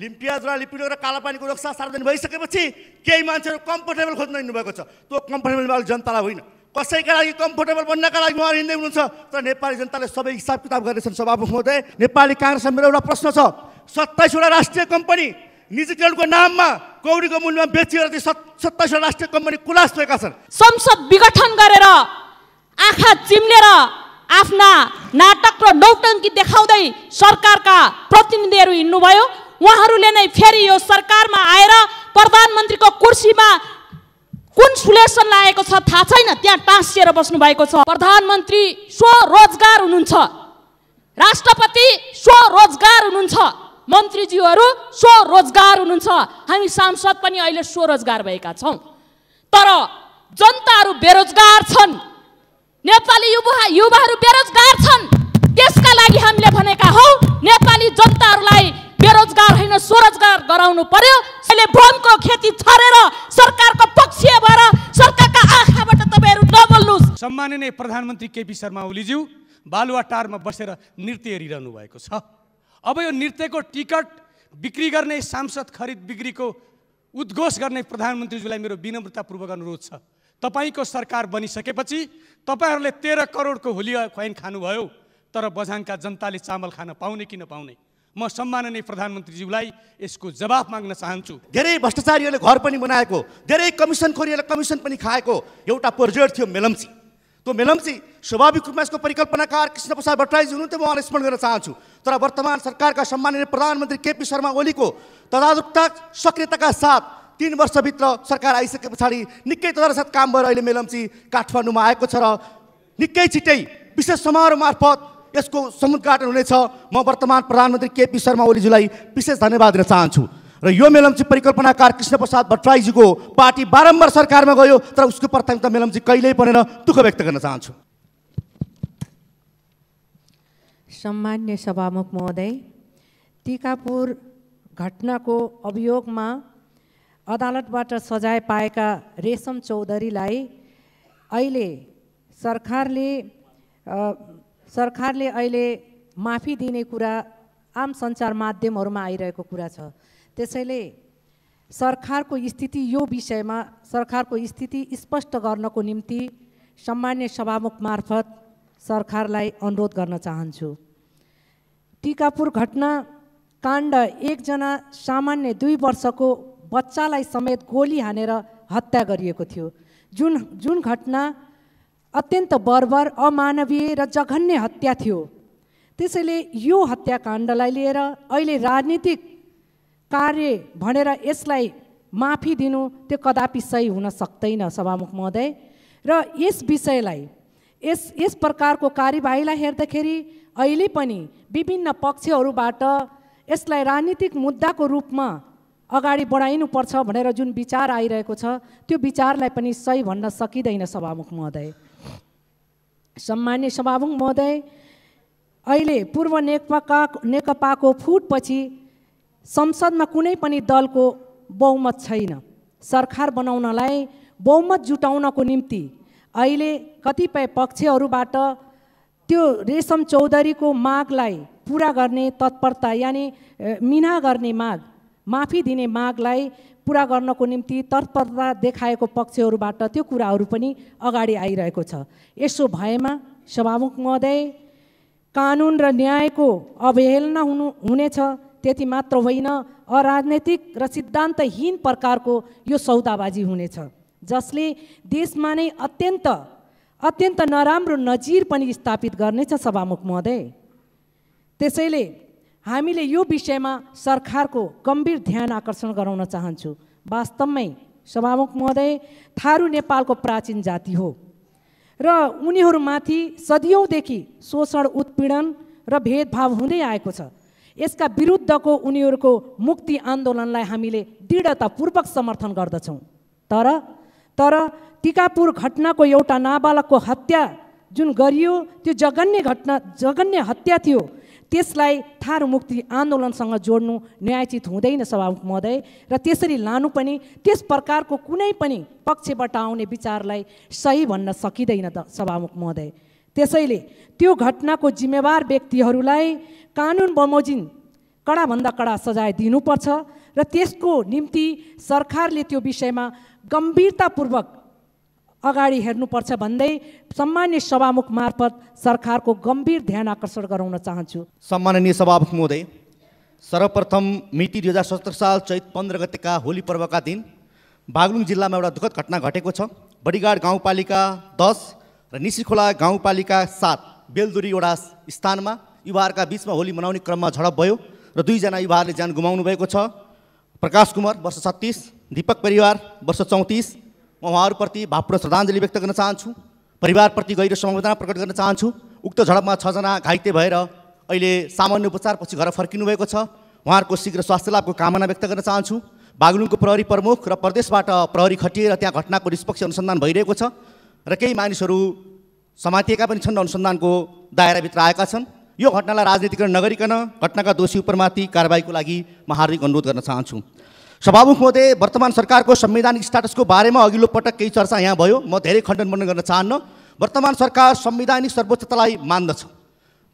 लिम्पियाजलाई लिपिडो र कालापानीको रक्षा सार्वजनिक भइसकेपछि केही मान्छेहरू कम्फोर्टेबल खोज्न हिँड्नुभएको छ त्यो कम्फर्टेबल अलिक जनतालाई होइन कसैका लागि कम्फोर्टेबल बन्नका लागि उहाँहरू हिँड्दै हुनुहुन्छ तर नेपाली जनताले सबै हिसाब किताब गर्नेछन् सभामुख महोदय नेपाली काङ्ग्रेस मेरो एउटा प्रश्न छ सत्ताइसवटा राष्ट्रिय कम्पनी निजीकरणको नाममा कौडीको मूल्यमा बेचिएर ती सत्ताइसवटा राष्ट्रिय कम्पनी कुलास भएका छन् संसद विघटन गरेर आँखा चिम्लेर आफ्ना नाटक र नौटङ्की देखाउँदै सरकारका प्रतिनिधिहरू हिँड्नुभयो उहाँहरूले नै फेरि यो सरकारमा आएर प्रधानमन्त्रीको कुर्सीमा कुन सुलेसन लागेको छ थाहा छैन त्यहाँ टाँसिएर बस्नु भएको छ प्रधानमन्त्री स्वरोजगार हुनुहुन्छ राष्ट्रपति स्वरोजगार हुनुहुन्छ मन्त्रीज्यूहरू स्वरोजगार हुनुहुन्छ हामी सांसद पनि अहिले स्वरोजगार भएका छौँ तर जनताहरू बेरोजगार छन् नेपाली युवा युवाहरू बेरोजगार छन् त्यसका लागि हामीले भनेका हौ नेपाली जनताहरूलाई बेरोजगार होइन स्वरोजगार गराउनु पर्यो अहिले वनको खेती छरेर सरकारको पक्षीय भएर सरकारका आँखाबाट तपाईँहरू नबोल्नुहोस् सम्माननीय प्रधानमन्त्री केपी शर्मा ओलीज्यू टारमा बसेर नृत्य हेरिरहनु भएको छ अब यो नृत्यको टिकट बिक्री गर्ने सांसद खरिद बिक्रीको उद्घोष गर्ने प्रधानमन्त्रीज्यूलाई मेरो विनम्रतापूर्वक अनुरोध छ तपाईँको सरकार बनिसकेपछि तपाईँहरूले तेह्र करोडको होली खुवाइन खानुभयो तर बझाङका जनताले चामल खान पाउने कि नपाउने म सम्माननीय प्रधानमन्त्रीज्यूलाई यसको जवाब माग्न चाहन्छु धेरै भ्रष्टाचारीहरूले घर पनि बनाएको धेरै कमिसनखोरीहरूले कमिसन पनि खाएको एउटा प्रोजेक्ट थियो मेलम्ची त्यो मेलम्ची स्वाभाविक रूपमा यसको परिकल्पनाकार कृष्ण प्रसाद भट्टराईजी हुनुहुन्थ्यो म उहाँलाई स्मरण गर्न चाहन्छु तर वर्तमान सरकारका सम्माननीय प्रधानमन्त्री केपी शर्मा ओलीको तदारुकता सक्रियताका साथ तिन वर्षभित्र सरकार आइसके पछाडि निकै साथ काम भएर अहिले मेलम्ची काठमाडौँमा आएको छ र निकै छिटै विशेष समारोह मार्फत यसको समुद्घाटन हुनेछ म वर्तमान प्रधानमन्त्री केपी शर्मा ओलीजीलाई विशेष धन्यवाद दिन चाहन्छु र यो मेलम्ची परिकल्पनाकार कृष्ण प्रसाद भट्टराईजीको पार्टी बारम्बार सरकारमा गयो तर उसको प्राथमिकता मेलम्ची कहिल्यै परेर दुःख व्यक्त गर्न चाहन्छु सम्मान्य सभामुख महोदय टिकापुर घटनाको अभियोगमा अदालतबाट सजाय पाएका रेशम चौधरीलाई अहिले सरकारले सरकारले अहिले माफी दिने कुरा आम सञ्चार माध्यमहरूमा आइरहेको कुरा छ त्यसैले सरकारको स्थिति यो विषयमा सरकारको स्थिति स्पष्ट गर्नको निम्ति सामान्य सभामुख मार्फत सरकारलाई अनुरोध गर्न चाहन्छु टिकापुर घटना काण्ड एकजना सामान्य दुई वर्षको बच्चालाई समेत गोली हानेर हत्या गरिएको थियो जुन जुन घटना अत्यन्त बर्बर अमानवीय र जघन्य हत्या थियो त्यसैले यो हत्याकाण्डलाई लिएर अहिले राजनीतिक कार्य भनेर यसलाई माफी दिनु त्यो कदापि सही हुन सक्दैन सभामुख महोदय र यस विषयलाई यस यस प्रकारको कार्यवाहीलाई हेर्दाखेरि अहिले पनि विभिन्न पक्षहरूबाट यसलाई राजनीतिक मुद्दाको रूपमा अगाडि बढाइनुपर्छ भनेर जुन विचार आइरहेको छ त्यो विचारलाई पनि सही भन्न सकिँदैन सभामुख महोदय सम्मान्य सभामुख महोदय अहिले पूर्व नेकपा नेकपाको फुटपछि संसदमा कुनै पनि दलको बहुमत छैन सरकार बनाउनलाई बहुमत जुटाउनको निम्ति अहिले कतिपय पक्षहरूबाट त्यो रेशम चौधरीको मागलाई पुरा गर्ने तत्परता यानि मिना गर्ने माग माफी दिने मागलाई पुरा गर्नको निम्ति तत्परता देखाएको पक्षहरूबाट त्यो कुराहरू पनि अगाडि आइरहेको छ यसो भएमा सभामुख महोदय कानुन र न्यायको अवहेलना हुनु हुनेछ त्यति मात्र होइन अराजनैतिक र सिद्धान्तहीन प्रकारको यो सौदाबाजी हुनेछ जसले देशमा नै अत्यन्त अत्यन्त नराम्रो नजिर पनि स्थापित गर्नेछ सभामुख महोदय त्यसैले हामीले यो विषयमा सरकारको गम्भीर ध्यान आकर्षण गराउन चाहन्छु वास्तवमै सभामुख महोदय थारू नेपालको प्राचीन जाति हो र उनीहरूमाथि सदियौँदेखि शोषण उत्पीडन र भेदभाव हुँदै आएको छ यसका विरुद्धको उनीहरूको मुक्ति आन्दोलनलाई हामीले दृढतापूर्वक समर्थन गर्दछौँ तर तर टिकापुर घटनाको एउटा नाबालकको हत्या जुन गरियो त्यो जघन्य घटना जघन्य हत्या थियो त्यसलाई थारू मुक्ति आन्दोलनसँग जोड्नु न्यायचित हुँदैन सभामुख महोदय र त्यसरी लानु पनि त्यस प्रकारको कुनै पनि पक्षबाट आउने विचारलाई सही भन्न सकिँदैन त सभामुख महोदय त्यसैले त्यो घटनाको जिम्मेवार व्यक्तिहरूलाई कानुन बमोजिम कडाभन्दा कडा सजाय दिनुपर्छ र त्यसको निम्ति सरकारले त्यो विषयमा गम्भीरतापूर्वक अगाडि हेर्नुपर्छ भन्दै सम्मान्य सभामुख मार्फत सरकारको गम्भीर ध्यान आकर्षण गराउन चाहन्छु सम्माननीय सभामुख महोदय सर्वप्रथम मिति दुई हजार सत्र साल चैत पन्ध्र गतिका होली पर्वका दिन बागलुङ जिल्लामा एउटा दुःखद घटना घटेको छ बडीगाड गाउँपालिका दस र निसिखोला गाउँपालिका सात बेलदुरी एउटा स्थानमा युवाहरूका बिचमा होली मनाउने क्रममा झडप भयो र दुईजना युवाहरूले ज्यान गुमाउनु भएको छ प्रकाश कुमार वर्ष छत्तिस दिपक परिवार वर्ष चौतिस म उहाँहरूप्रति भावपूर्ण श्रद्धाञ्जली व्यक्त गर्न चाहन्छु परिवारप्रति गहिरो समवेदना प्रकट गर्न चाहन्छु उक्त झडपमा छजना घाइते भएर अहिले सामान्य उपचारपछि घर फर्किनुभएको छ उहाँहरूको शीघ्र स्वास्थ्य लाभको कामना व्यक्त गर्न चाहन्छु बागलुङको प्रहरी प्रमुख र प्रदेशबाट प्रहरी खटिएर त्यहाँ घटनाको निष्पक्ष अनुसन्धान भइरहेको छ र केही मानिसहरू समातिएका पनि छन् अनुसन्धानको दायराभित्र आएका छन् यो घटनालाई राजनीतिकरण नगरिकन घटनाका दोषी उपमाथि कारवाहीको लागि म हार्दिक अनुरोध गर्न चाहन्छु सभामुख महोदय वर्तमान सरकारको संवैधानिक स्ट्याटसको बारेमा अघिल्लो पटक केही चर्चा यहाँ भयो म धेरै खण्डन मण्डन गर्न चाहन्न वर्तमान सरकार संवैधानिक सर्वोच्चतालाई मान्दछ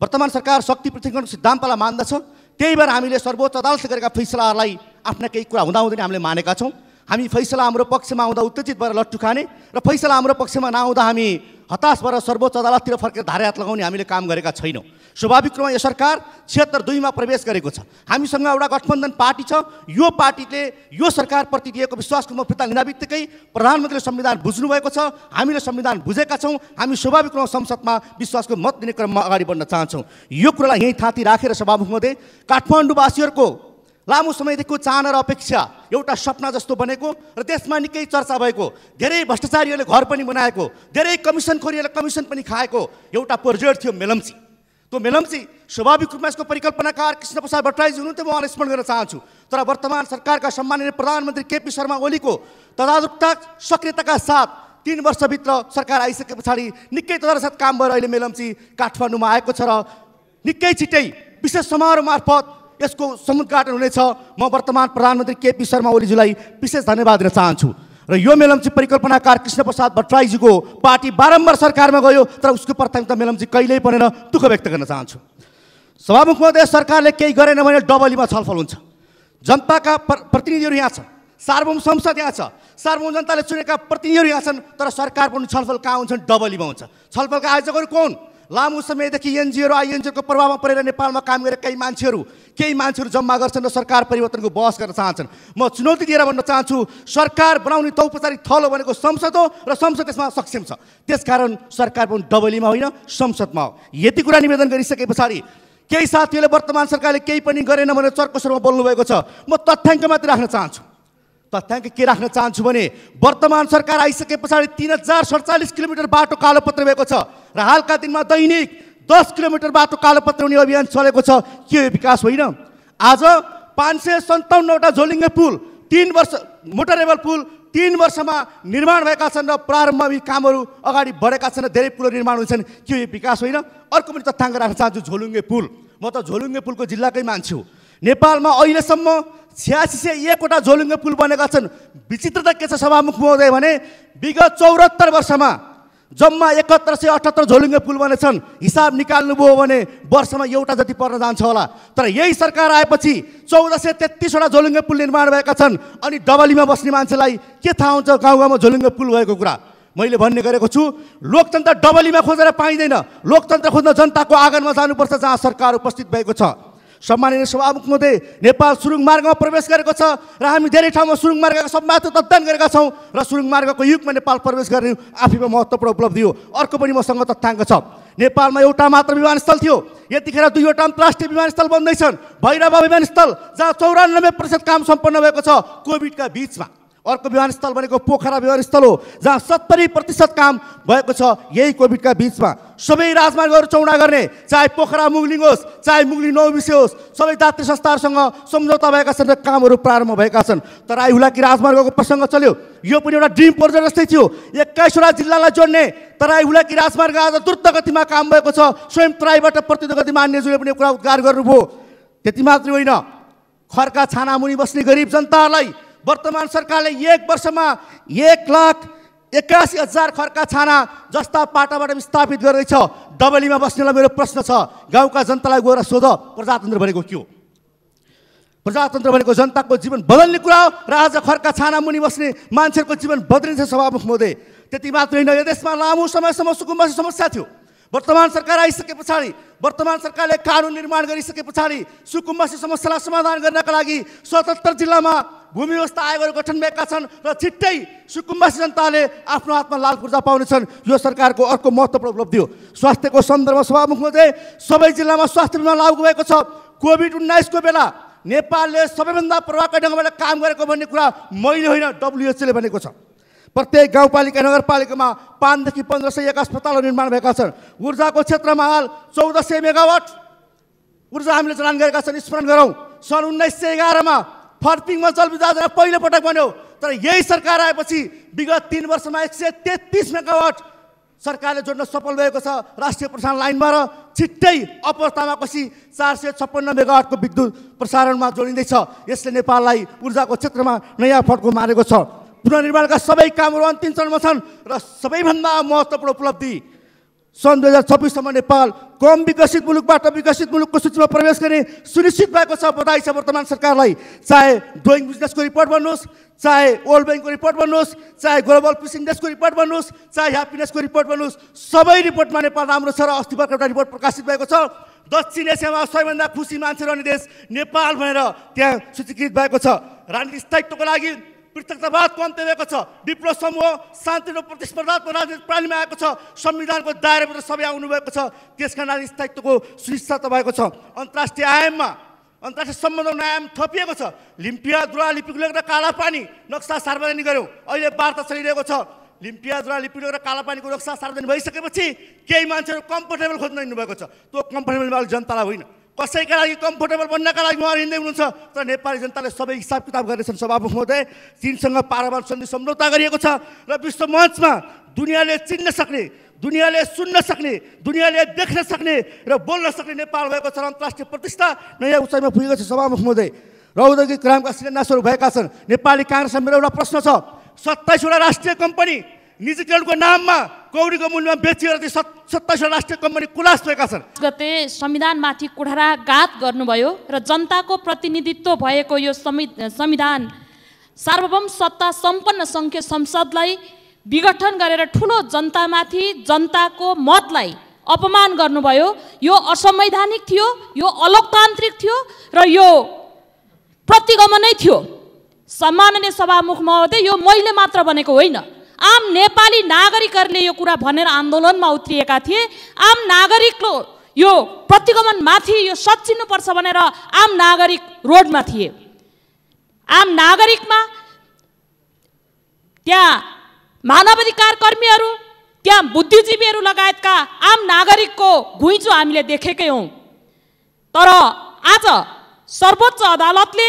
वर्तमान सरकार शक्ति पृथ्वीकरण सिद्धान्तलाई मान्दछ त्यही भएर हामीले सर्वोच्च अदालतले गरेका फैसलाहरूलाई आफ्ना केही कुरा हुँदाहुँदै हामीले मानेका छौँ हामी फैसला हाम्रो पक्षमा आउँदा उत्तेजित भएर लट्टु खाने र फैसला हाम्रो पक्षमा नआउँदा हामी हताश भएर सर्वोच्च अदालततिर फर्केर धारे हात लगाउने हामीले काम गरेका छैनौँ स्वाभाविक रूपमा यो सरकार छिहत्तर दुईमा प्रवेश गरेको छ हामीसँग एउटा गठबन्धन पार्टी छ यो पार्टीले यो सरकारप्रति दिएको विश्वासको म फिर्ता लिँदा बित्तिकै प्रधानमन्त्रीले संविधान बुझ्नुभएको छ हामीले संविधान बुझेका छौँ हामी स्वाभाविक रूपमा संसदमा विश्वासको मत दिने क्रममा अगाडि बढ्न चाहन्छौँ यो कुरालाई यहीँ थाँती राखेर सभामुख मध्ये काठमाडौँवासीहरूको लामो समयदेखिको चाहना र अपेक्षा एउटा सपना जस्तो बनेको र त्यसमा निकै चर्चा भएको धेरै भ्रष्टाचारीहरूले घर पनि बनाएको धेरै कमिसनखोरीहरूले कमिसन पनि खाएको एउटा प्रोजेक्ट थियो मेलम्ची त्यो मेलम्ची स्वाभाविक रूपमा यसको परिकल्पनाकार कृष्ण प्रसाद भट्टराईजी हुनुहुन्थ्यो म उहाँलाई स्मरण गर्न चाहन्छु तर वर्तमान सरकारका सम्माननीय प्रधानमन्त्री केपी शर्मा ओलीको तदारुकता सक्रियताका साथ तिन वर्षभित्र सरकार आइसके पछाडि निकै साथ काम भएर अहिले मेलम्ची काठमाडौँमा आएको छ र निकै छिटै विशेष समारोह मार्फत यसको समुद्घाटन हुनेछ म वर्तमान प्रधानमन्त्री केपी शर्मा ओलीजीलाई विशेष धन्यवाद दिन चाहन्छु र यो मेलम्ची परिकल्पनाकार कृष्ण प्रसाद भट्टराईजीको पार्टी बारम्बार सरकारमा गयो तर उसको प्राथमिकता मेलम्ची कहिल्यै परेन दुःख व्यक्त गर्न चाहन्छु सभामुख महोदय सरकारले केही गरेन भने डबलीमा छलफल हुन्छ जनताका प्रतिनिधिहरू यहाँ छन् सार्वभौम संसद यहाँ छ सार्वभौम जनताले चुनेका प्रतिनिधिहरू यहाँ छन् तर सरकार पनि छलफल कहाँ हुन्छन् डबलीमा हुन्छ छलफलका आयोजकहरू कोन लामो समयदेखि एनजिओ र आइएनजिओको प्रभावमा परेर नेपालमा काम गरेर केही मान्छेहरू केही मान्छेहरू जम्मा गर्छन् र सरकार परिवर्तनको बहस गर्न चाहन्छन् म चुनौती दिएर भन्न चाहन्छु सरकार बनाउने तौपचारिक थलो भनेको संसद हो र संसद यसमा सक्षम छ त्यसकारण सरकार पनि डबलीमा होइन संसदमा हो यति कुरा निवेदन गरिसके पछाडि केही साथीहरूले वर्तमान सरकारले केही पनि गरेन भनेर चर्को स्वरमा बोल्नुभएको छ म तथ्याङ्क मात्रै राख्न चाहन्छु तथ्याङ्क के राख्न चाहन्छु भने वर्तमान सरकार आइसके पछाडि तिन हजार सडचालिस किलोमिटर बाटो कालोपत्र भएको छ र हालका दिनमा दैनिक दस किलोमिटर बाटो कालोपत्र हुने अभियान चलेको छ के यो विकास होइन आज पाँच सय सन्ताउन्नवटा झोलिङ्गे पुल तिन वर्ष मोटरेबल पुल तिन वर्षमा निर्माण भएका छन् र प्रारम्भिक कामहरू अगाडि बढेका छन् र धेरै पुलहरू निर्माण हुन्छन् के यो विकास होइन अर्को पनि तथ्याङ्क राख्न चाहन्छु झोलुङ्गे पुल म त झोलुङ्गे पुलको जिल्लाकै मान्छु नेपालमा अहिलेसम्म छ्यासी सय एकवटा झोलुङ्गे पुल बनेका छन् विचित्र के छ सभामुख महोदय भने विगत चौरात्तर वर्षमा जम्मा एकहत्तर सय अठहत्तर झोलुङ्गे पुल बनेछन् हिसाब निकाल्नुभयो भने वर्षमा एउटा जति पर्न जान्छ होला तर यही सरकार आएपछि चौध सय तेत्तिसवटा झोलुङ्गे पुल निर्माण भएका छन् अनि डबलीमा बस्ने मान्छेलाई के थाहा हुन्छ गाउँ गाउँमा झोलुङ्गे पुल भएको कुरा मैले भन्ने गरेको छु लोकतन्त्र डबलीमा खोजेर पाइँदैन लोकतन्त्र खोज्न जनताको आँगनमा जानुपर्छ जहाँ सरकार उपस्थित भएको छ सम्माननीय सभामुख महोदय नेपाल सुरुङ मार्गमा प्रवेश गरेको छ र हामी धेरै ठाउँमा सुरुङ मार्गको सम्मान तत्तान गरेका छौँ र सुरुङ मार्गको युगमा नेपाल प्रवेश गर्ने आफैमा महत्त्वपूर्ण उपलब्धि हो अर्को पनि मसँग तथ्याङ्क छ नेपालमा एउटा मात्र विमानस्थल थियो यतिखेर दुईवटा अन्तर्राष्ट्रिय विमानस्थल बन्दैछन् भैरव विमानस्थल जहाँ चौरानब्बे प्रतिशत काम सम्पन्न भएको छ कोभिडका बिचमा अर्को विमानस्थल भनेको पोखरा विमानस्थल हो जहाँ सत्तरी प्रतिशत काम भएको छ यही कोभिडका बिचमा सबै राजमार्गहरू चौडा गर्ने चाहे पोखरा मुगलिङ होस् चाहे मुगलिङ नौबिसे होस् सबै दात्री संस्थाहरूसँग सम्झौता भएका छन् र कामहरू प्रारम्भ भएका छन् तर आइहुलाकी राजमार्गको प्रसङ्ग चल्यो यो पनि एउटा ड्रिम प्रोजेक्ट जस्तै थियो एक्काइसवटा जिल्लालाई जोड्ने तराई हुलाकी राजमार्ग आज द्रुत गतिमा काम भएको छ स्वयं तराईबाट गति गतिमा अन्यजूले पनि कुरा उद्घार गर्नुभयो त्यति मात्रै होइन खर्का छानामुनि बस्ने गरिब जनताहरूलाई वर्तमान सरकारले एक वर्षमा एक लाख एक्कासी हजार खर्का छाना जस्ता पाटाबाट स्थापित गर्दैछ डबलीमा बस्नेलाई मेरो प्रश्न छ गाउँका जनतालाई गएर सोध प्रजातन्त्र भनेको के हो प्रजातन्त्र भनेको जनताको जीवन बदल्ने कुरा हो र आज खर्का छाना मुनि बस्ने मान्छेहरूको जीवन बदलिन्छ सभामुख महोदय त्यति मात्रै होइन यो देशमा लामो समयसम्म सुकुम्बा समस्या थियो वर्तमान सरकार आइसके पछाडि वर्तमान सरकारले कानुन निर्माण गरिसके पछाडि सुकुम्बासी समस्यालाई समाधान गर्नका लागि सतहत्तर जिल्लामा भूमि व्यवस्था आयोगहरू गठन भएका छन् र छिट्टै सुकुम्बासी जनताले आफ्नो हातमा लाल पूर्जा पाउनेछन् यो सरकारको अर्को महत्त्वपूर्ण उपलब्धि हो स्वास्थ्यको सन्दर्भमा सभामुखमा चाहिँ सबै जिल्लामा स्वास्थ्य बिमा लागू भएको छ कोभिड उन्नाइसको बेला नेपालले सबैभन्दा प्रभावकारी ढङ्गबाट काम गरेको भन्ने कुरा मैले होइन डब्लुएचले भनेको छ प्रत्येक गाउँपालिका नगरपालिकामा पाँचदेखि पन्ध्र सय एक अस्पतालहरू निर्माण भएका छन् ऊर्जाको क्षेत्रमा हाल चौध सय मेगावाट ऊर्जा हामीले जडान गरेका छन् स्मरण गरौँ सन् उन्नाइस सय एघारमा फर्पिङमा जलविद्युत पहिलोपटक बन्यो तर यही सरकार आएपछि विगत तिन वर्षमा एक सय तेत्तिस मेगावाट सरकारले जोड्न सफल भएको छ राष्ट्रिय प्रसारण लाइनमा र छिट्टै अप्पर तामाकोसी चार सय छप्पन्न मेगावाटको विद्युत प्रसारणमा जोडिँदैछ यसले नेपाललाई ऊर्जाको क्षेत्रमा नयाँ फड्को मारेको छ पुनर्निर्माणका सबै कामहरू अन्तिम चरणमा छन् र सबैभन्दा महत्त्वपूर्ण उपलब्धि सन् दुई हजार छब्बिससम्म नेपाल कम विकसित मुलुकबाट विकसित मुलुकको सूचीमा प्रवेश गर्ने सुनिश्चित भएको छ बधाई छ वर्तमान सरकारलाई चाहे डोइङ बिजनेसको रिपोर्ट भन्नुहोस् चाहे वर्ल्ड ब्याङ्कको रिपोर्ट भन्नुहोस् चाहे ग्लोबल पिस इन्डेक्सको रिपोर्ट भन्नुहोस् चाहे ह्याप्पिनेसको रिपोर्ट भन्नुहोस् सबै रिपोर्टमा नेपाल राम्रो छ र अस्ति भर्खर एउटा रिपोर्ट प्रकाशित भएको छ दक्षिण एसियामा सबैभन्दा खुसी मान्छे रहने देश नेपाल भनेर त्यहाँ सूचीकृत भएको छ राजनीतिक स्थायित्वको लागि पृथकतावाद अन्त्य छ विप्लव समूह शान्ति र प्रतिस्पर्धात्मक राजनीति प्रणालीमा आएको छ संविधानको दायराभित्र सबै आउनुभएको छ त्यस नागरिक स्थायित्वको सुनिश्चित भएको छ अन्तर्राष्ट्रिय आयाममा अन्तर्राष्ट्रिय सम्बन्धमा आयाम थपिएको छ लिम्पिया दुरालिपिक लिएर कालापानी नक्सा सार्वजनिक गऱ्यौँ अहिले वार्ता चलिरहेको छ लिम्पिया दुरालिपिक लिएर कालापानीको नक्सा सार्वजनिक भइसकेपछि केही मान्छेहरू कम्फर्टेबल खोज्न हिँड्नुभएको छ त्यो कम्फर्टेबल जनतालाई होइन कसैका लागि कम्फोर्टेबल बन्नका लागि उहाँहरू हिँड्दै हुनुहुन्छ तर नेपाली जनताले सबै हिसाब किताब गर्नेछन् सभामुख महोदय चिनसँग पारावार सन्धि सम्झौता गरिएको छ र विश्व मञ्चमा दुनियाँले चिन्न सक्ने दुनियाँले सुन्न सक्ने दुनियाँले देख्न सक्ने र बोल्न सक्ने नेपाल भएको छ अन्तर्राष्ट्रिय प्रतिष्ठा नयाँ उचाइमा पुगेको छ सभामुख महोदय र औद्योगिक ग्रामका शिलान्यासहरू भएका छन् नेपाली काङ्ग्रेसमा मेरो एउटा प्रश्न छ सत्ताइसवटा राष्ट्रिय कम्पनी निजी क्रेडको नाममा कौडीको मूल्यमा बेचिएर सत् सत्ताइसवटा राष्ट्रिय कम्पनी कुलास भएका छन् गते संविधानमाथि कुठाराघात गर्नुभयो र जनताको प्रतिनिधित्व भएको यो संविधान सार्वभौम सत्ता सम्पन्न सङ्घीय संसदलाई विघटन गरेर ठुलो जनतामाथि जनताको मतलाई अपमान गर्नुभयो यो असंवैधानिक थियो यो अलोकतान्त्रिक थियो र यो प्रतिगमनै थियो सम्माननीय सभामुख महोदय यो मैले मात्र भनेको होइन आम नेपाली नागरिकहरूले यो कुरा भनेर आन्दोलनमा उत्रिएका थिए आम नागरिकको यो प्रतिगमनमाथि यो सचिनुपर्छ भनेर आम नागरिक रोडमा थिए आम नागरिकमा त्यहाँ मानवाधिकार कर्मीहरू त्यहाँ बुद्धिजीवीहरू लगायतका आम नागरिकको घुइँचो हामीले देखेकै हौँ तर आज सर्वोच्च अदालतले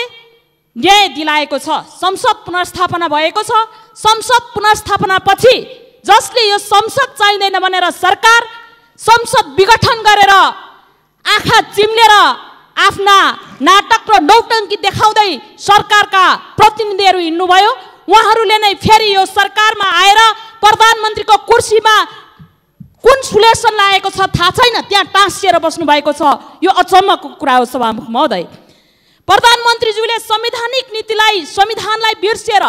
न्याय दिलाएको छ संसद पुनर्स्थापना भएको छ संसद पुनर्स्थापनापछि जसले यो संसद चाहिँदैन भनेर सरकार संसद विघटन गरेर आँखा चिम्लेर आफ्ना नाटक र नौटङ्की देखाउँदै सरकारका प्रतिनिधिहरू हिँड्नुभयो उहाँहरूले नै फेरि यो सरकारमा आएर प्रधानमन्त्रीको कुर्सीमा कुन सुलेसन लागेको छ थाहा छैन त्यहाँ टाँसिएर बस्नु भएको छ यो अचम्मको कुरा हो सभामुख महोदय प्रधानमन्त्रीज्यूले संवैधानिक नीतिलाई संविधानलाई बिर्सिएर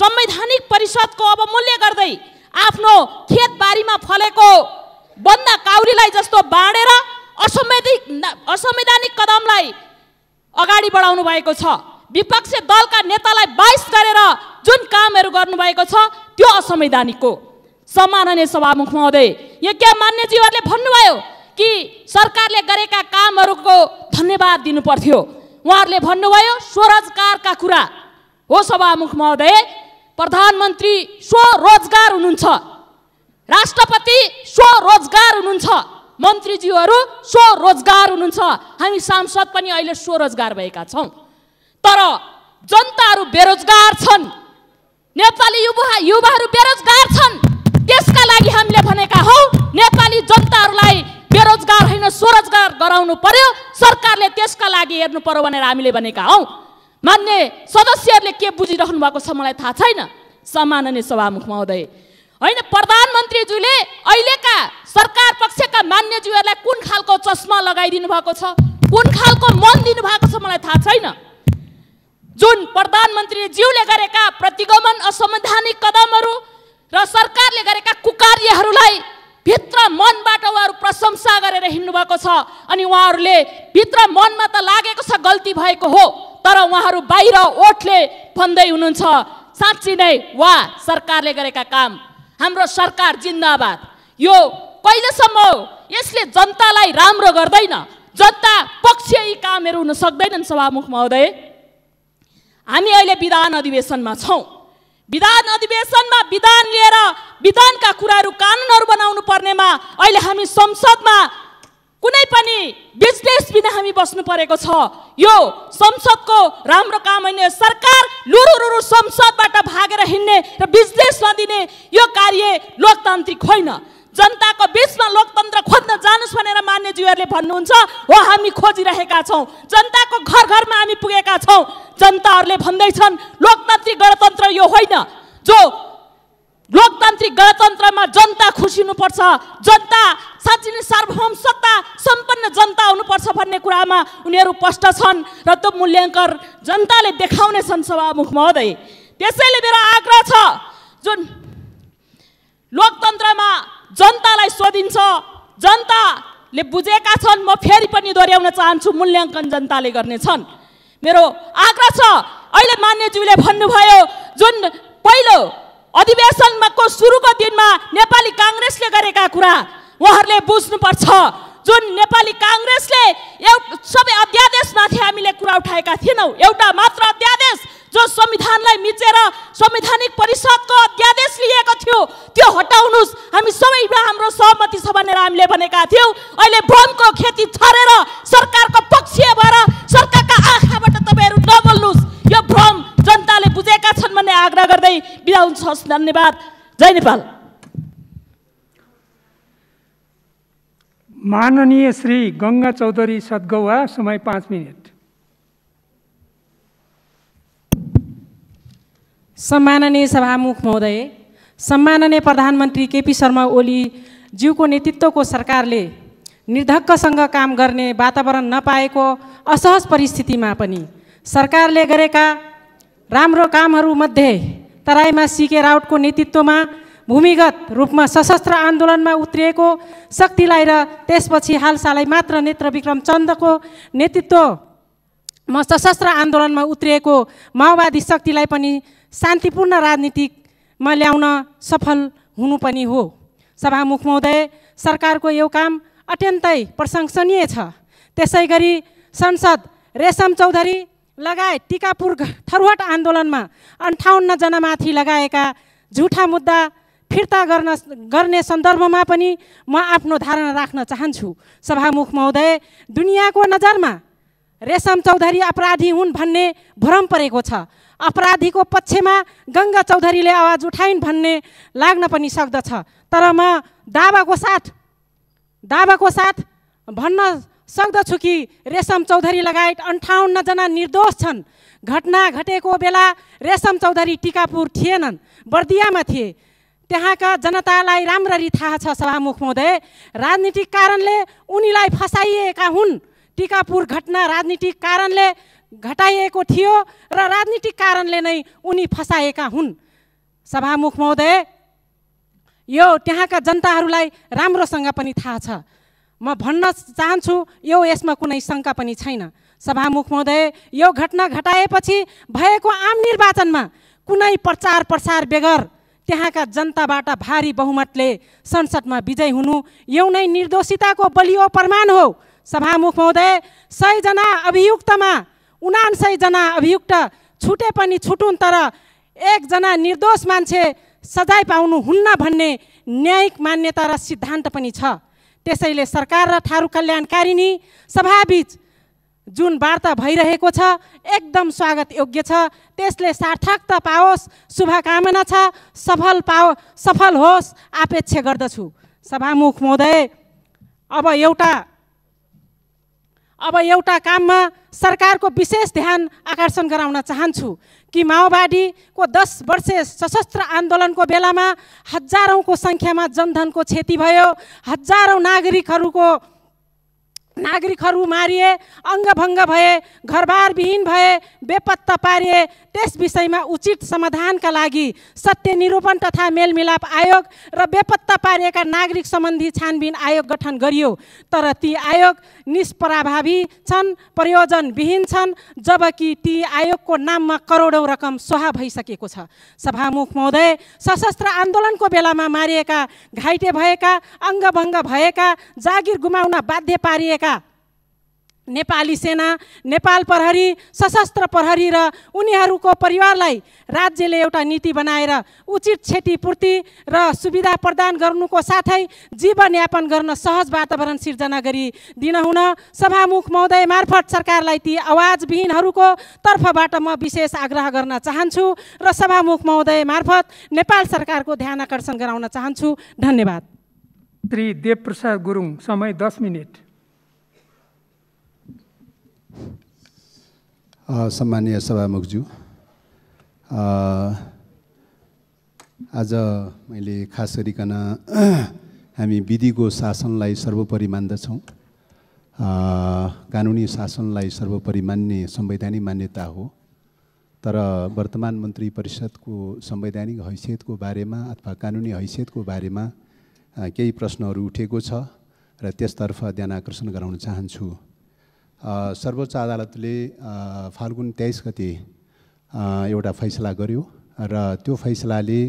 संवैधानिक परिषदको अवमूल्य गर्दै आफ्नो खेतबारीमा फलेको बन्दा काउरीलाई जस्तो बाँडेर असंवैधिक असंवैधानिक कदमलाई अगाडि बढाउनु भएको छ विपक्षी दलका नेतालाई बाइस गरेर जुन कामहरू गर्नुभएको छ त्यो असंवैधानिक हो सम्माननीय सभामुख महोदय यहाँ क्या मान्यजीहरूले भन्नुभयो कि सरकारले गरेका कामहरूको धन्यवाद दिनु पर्थ्यो उहाँहरूले भन्नुभयो स्वरोजगारका कुरा हो सभामुख महोदय प्रधानमन्त्री स्वरोजगार हुनुहुन्छ राष्ट्रपति स्वरोजगार हुनुहुन्छ मन्त्रीज्यूहरू स्वरोजगार हुनुहुन्छ हामी सांसद पनि अहिले स्वरोजगार भएका छौँ तर जनताहरू बेरोजगार छन् नेपाली युवा युवाहरू बेरोजगार छन् त्यसका लागि हामीले भनेका हौ नेपाली जनताहरूलाई बेरोजगार होइन स्वरोजगार गराउनु पर्यो सरकारले त्यसका लागि हेर्नु पर्यो भनेर हामीले भनेका हौ मान्य सदस्यहरूले के बुझिरहनु भएको छ मलाई थाहा छैन सम्माननीय सभामुख महोदय होइन प्रधानमन्त्रीज्यूले अहिलेका सरकार पक्षका मान्यज्यूहरूलाई कुन खालको चस्मा लगाइदिनु भएको छ कुन खालको मन दिनु भएको छ मलाई थाहा छैन जुन प्रधानमन्त्री ज्यूले गरेका प्रतिगमन असंवैधानिक कदमहरू र सरकारले गरेका कुकार्यहरूलाई भित्र मनबाट उहाँहरू प्रशंसा गरेर भएको छ अनि उहाँहरूले भित्र मनमा त लागेको छ गल्ती भएको हो तर उहाँहरू बाहिर ओठले भन्दै हुनुहुन्छ साँच्ची नै वा सरकारले गरेका काम हाम्रो सरकार जिन्दाबाद यो कहिलेसम्म हो यसले जनतालाई राम्रो गर्दैन जनता पक्षीय कामहरू हुन सक्दैनन् सभामुख महोदय हामी अहिले विधान अधिवेशनमा छौँ विधान अधिवेशनमा विधान लिएर विधानका कुराहरू कानुनहरू बनाउनु पर्नेमा अहिले हामी संसदमा कुनै पनि बिजनेस बिना हामी बस्नु परेको छ यो संसदको राम्रो काम होइन सरकार लुरु संसदबाट भागेर हिँड्ने र बिजनेस नदिने यो कार्य लोकतान्त्रिक होइन जनताको बिचमा लोकतन्त्र खोज्न जानुस् भनेर मान्यज्यूहरूले भन्नुहुन्छ हो हामी खोजिरहेका छौँ जनताको घर घरमा हामी पुगेका छौँ जनताहरूले भन्दैछन् लोकतान्त्रिक गणतन्त्र यो होइन जो लोकतान्त्रिक गणतन्त्रमा जनता खुसी हुनुपर्छ जनता साँच्ची नै सार्वभौम सत्ता सम्पन्न जनता हुनुपर्छ भन्ने कुरामा उनीहरू स्पष्ट छन् र त्यो मूल्याङ्कन जनताले देखाउने देखाउनेछन् सभामुख महोदय त्यसैले मेरो आग्रह छ जुन लोकतन्त्रमा जनतालाई सोधिन्छ जनताले बुझेका छन् म फेरि पनि दोहोऱ्याउन चाहन्छु मूल्याङ्कन जनताले गर्नेछन् मेरो आग्रह छ अहिले मान्यज्यूले भन्नुभयो जुन पहिलो अधिवेशनको सुरुको दिनमा नेपाली काङ्ग्रेसले गरेका कुरा उहाँहरूले बुझ्नुपर्छ जुन नेपाली काङ्ग्रेसले एउटा सबै अध्यादेशमाथि हामीले कुरा उठाएका थिएनौँ एउटा मात्र अध्यादेश जो संविधानलाई मिचेर संवैधानिक परिषदको अध्यादेश लिएको थियो त्यो हटाउनुहोस् हामी सबैमा हाम्रो सहमति छ भनेर हामीले भनेका थियौँ अहिले भोमको खेती छरेर सरकारको पक्षीय भएर सरकारका आँखाबाट तपाईँहरू नबोल्नुहोस् यो भ्रम जनताले बुझेका छन् भन्ने आग्रह गर्दै बिदा हुनुहोस् धन्यवाद जय नेपाल माननीय श्री गङ्गा चौधरी सद्गौवा समय पाँच मिनट सम्माननीय सभामुख महोदय सम्माननीय प्रधानमन्त्री केपी शर्मा ओली ज्यूको नेतृत्वको सरकारले निर्धक्कसँग काम गर्ने वातावरण नपाएको असहज परिस्थितिमा पनि सरकारले गरेका राम्रो कामहरूमध्ये तराईमा सिके राउटको नेतृत्वमा भूमिगत रूपमा सशस्त्र आन्दोलनमा उत्रिएको शक्तिलाई र त्यसपछि हालसालै मात्र नेत्र विक्रम चन्दको नेतृत्वमा सशस्त्र आन्दोलनमा उत्रिएको माओवादी शक्तिलाई पनि शान्तिपूर्ण राजनीतिमा ल्याउन सफल हुनु पनि हो सभामुख महोदय सरकारको यो काम अत्यन्तै प्रशंसनीय छ त्यसै गरी संसद रेशम चौधरी लगायत टिकापुर थरुहट आन्दोलनमा अन्ठाउन्नजनामाथि लगाएका झुठा मुद्दा फिर्ता गर्न गर्ने सन्दर्भमा पनि म आफ्नो धारणा राख्न चाहन्छु सभामुख महोदय दुनियाँको नजरमा रेशम चौधरी अपराधी हुन् भन्ने भ्रम परेको छ अपराधीको पक्षमा गङ्गा चौधरीले आवाज उठाइन् भन्ने लाग्न पनि सक्दछ तर म दावाको साथ दावाको साथ भन्न सक्दछु कि रेशम चौधरी लगायत अन्ठाउन्नजना निर्दोष छन् घटना घटेको बेला रेशम चौधरी टिकापुर थिएनन् बर्दियामा थिए त्यहाँका जनतालाई राम्ररी थाहा छ सभामुख महोदय राजनीतिक कारणले उनीलाई फसाइएका हुन् टिकापुर घटना राजनीतिक कारणले घटाइएको थियो र राजनीतिक कारणले नै उनी फसाएका हुन् सभामुख महोदय यो त्यहाँका जनताहरूलाई राम्रोसँग पनि थाहा छ म भन्न चाहन्छु यो यसमा कुनै शङ्का पनि छैन सभामुख महोदय यो घटना घटाएपछि भएको आम निर्वाचनमा कुनै प्रचार प्रसार बेगर त्यहाँका जनताबाट भारी बहुमतले संसदमा विजय हुनु यो नै निर्दोषिताको बलियो प्रमाण हो सभामुख महोदय सयजना अभियुक्तमा उनान्सयजना अभियुक्त छुटे पनि छुटुन् तर एकजना निर्दोष मान्छे सजाय पाउनुहुन्न भन्ने न्यायिक मान्यता र सिद्धान्त पनि छ त्यसैले सरकार र थारू कल्याणकारिणी सभाबीच जुन वार्ता भइरहेको छ एकदम स्वागत योग्य छ त्यसले सार्थकता पाओस् शुभकामना छ सफल पाओ सफल होस् आपेक्षा गर्दछु सभामुख महोदय अब एउटा अब एउटा काममा सरकारको विशेष ध्यान आकर्षण गराउन चाहन्छु कि माओवादीको दस वर्षे सशस्त्र आन्दोलनको बेलामा हजारौँको सङ्ख्यामा जनधनको क्षति भयो हजारौँ नागरिकहरूको नागरिकहरू मारिए अङ्गभङ्ग भए घरबार विहीन भए बेपत्ता पारिए त्यस विषयमा उचित समाधानका लागि सत्य निरूपण तथा मेलमिलाप आयोग र बेपत्ता पारिएका नागरिक सम्बन्धी छानबिन आयोग गठन गरियो तर ती आयोग निष्प्रभावी छन् प्रयोजनविहीन छन् जबकि ती आयोगको नाममा करोडौँ रकम सोहा भइसकेको छ सभामुख महोदय सशस्त्र आन्दोलनको बेलामा मारिएका घाइते भएका अङ्गभङ्ग भएका जागिर गुमाउन बाध्य पारिएका नेपाली सेना नेपाल प्रहरी सशस्त्र प्रहरी र उनीहरूको परिवारलाई राज्यले एउटा नीति बनाएर उचित क्षतिपूर्ति र सुविधा प्रदान गर्नुको साथै जीवनयापन गर्न सहज वातावरण सिर्जना गरी हुन सभामुख महोदय मार्फत सरकारलाई ती आवाजविहीनहरूको तर्फबाट म विशेष आग्रह गर्न चाहन्छु र सभामुख महोदय मार्फत नेपाल सरकारको ध्यान आकर्षण गराउन चाहन्छु धन्यवाद श्री देवप्रसाद गुरुङ समय दस मिनट सम्मान्य सभामुखज्यू आज मैले खास गरिकन हामी विधिको शासनलाई सर्वोपरि मान्दछौँ कानुनी शासनलाई सर्वोपरि मान्ने संवैधानिक मान्यता हो तर वर्तमान मन्त्री परिषदको संवैधानिक हैसियतको बारेमा अथवा कानुनी हैसियतको बारेमा केही प्रश्नहरू उठेको छ र त्यसतर्फ ध्यान आकर्षण गराउन चाहन्छु सर्वोच्च अदालतले फाल्गुन तेइस गति एउटा फैसला गर्यो र त्यो फैसलाले